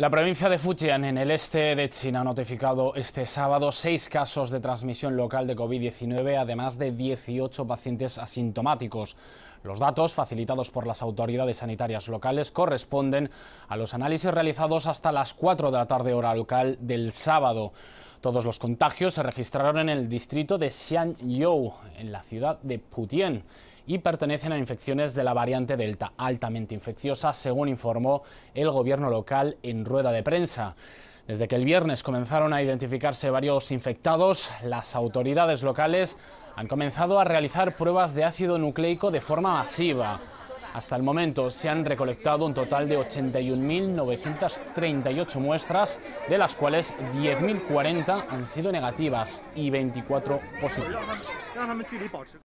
La provincia de Fujian, en el este de China, ha notificado este sábado seis casos de transmisión local de COVID-19, además de 18 pacientes asintomáticos. Los datos, facilitados por las autoridades sanitarias locales, corresponden a los análisis realizados hasta las 4 de la tarde hora local del sábado. Todos los contagios se registraron en el distrito de Xianyou, en la ciudad de Putien y pertenecen a infecciones de la variante Delta, altamente infecciosa, según informó el gobierno local en rueda de prensa. Desde que el viernes comenzaron a identificarse varios infectados, las autoridades locales han comenzado a realizar pruebas de ácido nucleico de forma masiva. Hasta el momento se han recolectado un total de 81.938 muestras, de las cuales 10.040 han sido negativas y 24 positivas.